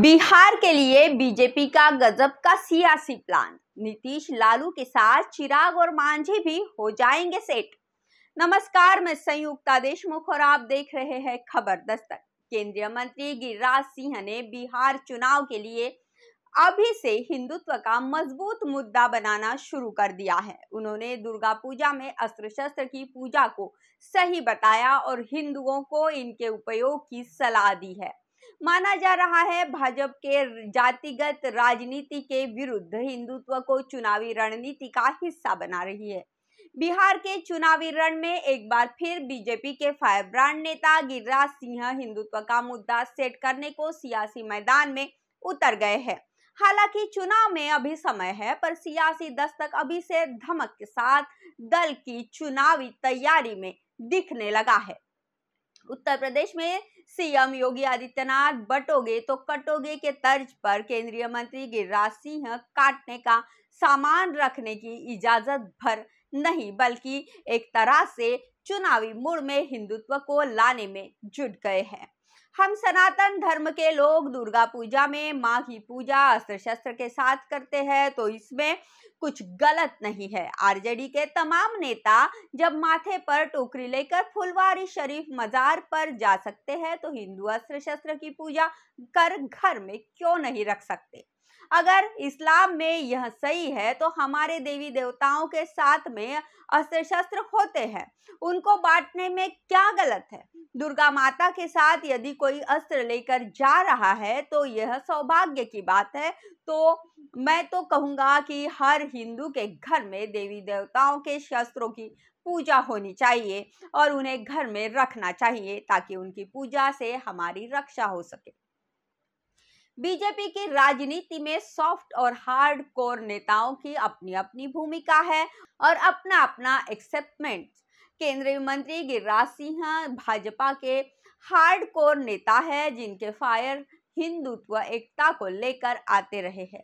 बिहार के लिए बीजेपी का गजब का सियासी प्लान नीतीश लालू के साथ चिराग और मांझी भी हो जाएंगे सेट नमस्कार मैं संयुक्ता देशमुख और आप देख रहे हैं खबर दस्तक केंद्रीय मंत्री गिरिराज सिंह ने बिहार चुनाव के लिए अभी से हिंदुत्व का मजबूत मुद्दा बनाना शुरू कर दिया है उन्होंने दुर्गा पूजा में अस्त्र शस्त्र की पूजा को सही बताया और हिंदुओं को इनके उपयोग की सलाह दी है माना जा रहा है भाजपा के जातिगत राजनीति के विरुद्ध हिंदुत्व को चुनावी रणनीति का हिस्सा बना रही है बिहार के चुनावी रण में एक बार फिर बीजेपी के फायरब्रांड नेता गिरिराज सिंह हिंदुत्व का मुद्दा सेट करने को सियासी मैदान में उतर गए हैं हालांकि चुनाव में अभी समय है पर सियासी दस्तक अभी से धमक के साथ दल की चुनावी तैयारी में दिखने लगा है उत्तर प्रदेश में सीएम योगी आदित्यनाथ बटोगे तो कटोगे के तर्ज पर केंद्रीय मंत्री गिरिराज सिंह काटने का सामान रखने की इजाजत भर नहीं बल्कि एक तरह से चुनावी मूड में हिंदुत्व को लाने में जुट गए हैं हम सनातन धर्म के लोग दुर्गा पूजा में माँ की पूजा अस्त्र शस्त्र के साथ करते हैं तो इसमें कुछ गलत नहीं है आरजेडी के तमाम नेता जब माथे पर टोकरी लेकर फुलवारी शरीफ मजार पर जा सकते हैं तो हिंदू अस्त्र शस्त्र की पूजा कर घर में क्यों नहीं रख सकते अगर इस्लाम में यह सही है तो हमारे देवी देवताओं के साथ में अस्त्र शस्त्र होते हैं उनको बांटने में क्या गलत है दुर्गा माता के साथ यदि कोई अस्त्र लेकर जा रहा है तो यह सौभाग्य की बात है तो मैं तो कहूँगा कि हर हिंदू के घर में देवी देवताओं के शस्त्रों की पूजा होनी चाहिए और उन्हें घर में रखना चाहिए ताकि उनकी पूजा से हमारी रक्षा हो सके बीजेपी की राजनीति में सॉफ्ट और हार्ड कोर नेताओं की अपनी अपनी भूमिका है और अपना अपना एक्सेप्टमेंट केंद्रीय मंत्री गिरिराज सिंह भाजपा के हार्ड कोर नेता है जिनके फायर हिंदुत्व एकता को लेकर आते रहे हैं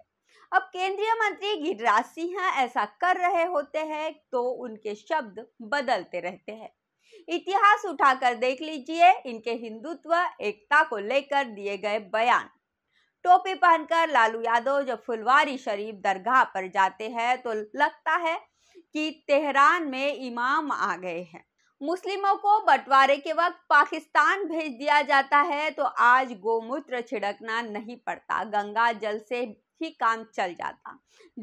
अब केंद्रीय मंत्री गिरिराज सिंह ऐसा कर रहे होते हैं तो उनके शब्द बदलते रहते हैं इतिहास उठाकर देख लीजिए इनके हिंदुत्व एकता को लेकर दिए गए बयान टोपी पहनकर लालू यादव जब फुलवारी शरीफ दरगाह पर जाते हैं तो लगता है कि तेहरान में इमाम आ गए हैं मुस्लिमों को बंटवारे के वक्त पाकिस्तान भेज दिया जाता है तो आज गोमूत्र छिड़कना नहीं पड़ता गंगा जल से ही काम चल जाता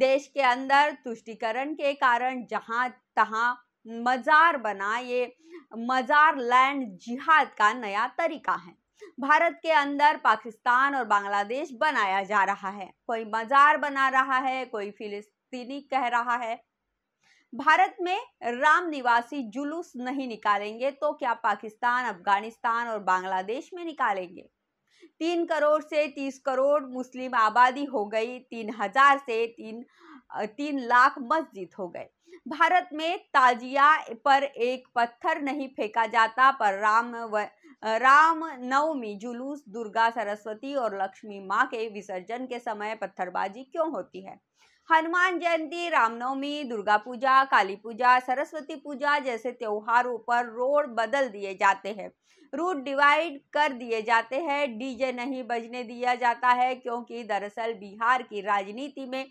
देश के अंदर तुष्टिकरण के कारण जहां तहां मज़ार बना ये मज़ार लैंड जिहाद का नया तरीका है भारत के अंदर पाकिस्तान और बांग्लादेश बनाया जा रहा है कोई मजार बना रहा है कोई फिलिस्तीनी कह रहा है भारत में राम निवासी जुलूस नहीं निकालेंगे तो क्या पाकिस्तान अफगानिस्तान और बांग्लादेश में निकालेंगे तीन करोड़ से तीस करोड़ मुस्लिम आबादी हो गई तीन हजार से तीन तीन लाख मस्जिद हो गए भारत में ताजिया पर एक पत्थर नहीं फेंका जाता पर राम व राम नवमी जुलूस दुर्गा सरस्वती और लक्ष्मी माँ के विसर्जन के समय पत्थरबाजी क्यों होती है हनुमान जयंती रामनवमी दुर्गा पूजा काली पूजा सरस्वती पूजा जैसे त्योहारों पर रोड बदल दिए जाते हैं रूट डिवाइड कर दिए जाते हैं डीजे नहीं बजने दिया जाता है क्योंकि दरअसल बिहार की राजनीति में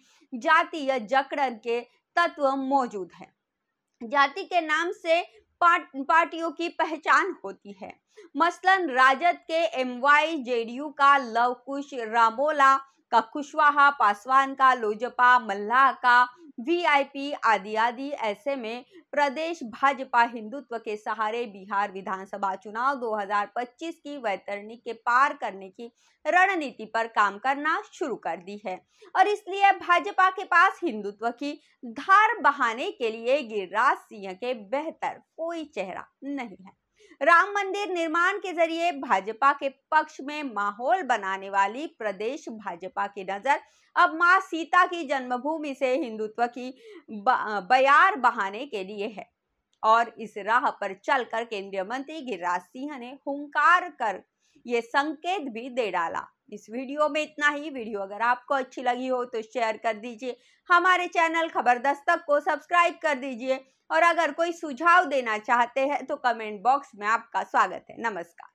जाति या जकड़न के तत्व मौजूद हैं जाति के नाम से पार्ट, पार्टियों की पहचान होती है मसलन राजद के एम वाई जेडीयू का लवकुश रामोला का कुशवाहा पासवान का लोजपा मल्लाह का वीआईपी आदि आदि ऐसे में प्रदेश भाजपा हिंदुत्व के सहारे बिहार विधानसभा चुनाव 2025 की वैतरणी के पार करने की रणनीति पर काम करना शुरू कर दी है और इसलिए भाजपा के पास हिंदुत्व की धार बहाने के लिए गिरिराज सिंह के बेहतर कोई चेहरा नहीं है राम मंदिर निर्माण के जरिए भाजपा के पक्ष में माहौल बनाने वाली प्रदेश भाजपा की नजर अब मां सीता की जन्मभूमि से हिंदुत्व की बयार बहाने के लिए है और इस राह पर चलकर केंद्रीय मंत्री गिरिराज सिंह ने हुंकार कर ये संकेत भी दे डाला इस वीडियो में इतना ही वीडियो अगर आपको अच्छी लगी हो तो शेयर कर दीजिए हमारे चैनल खबर दस्तक को सब्सक्राइब कर दीजिए और अगर कोई सुझाव देना चाहते हैं तो कमेंट बॉक्स में आपका स्वागत है नमस्कार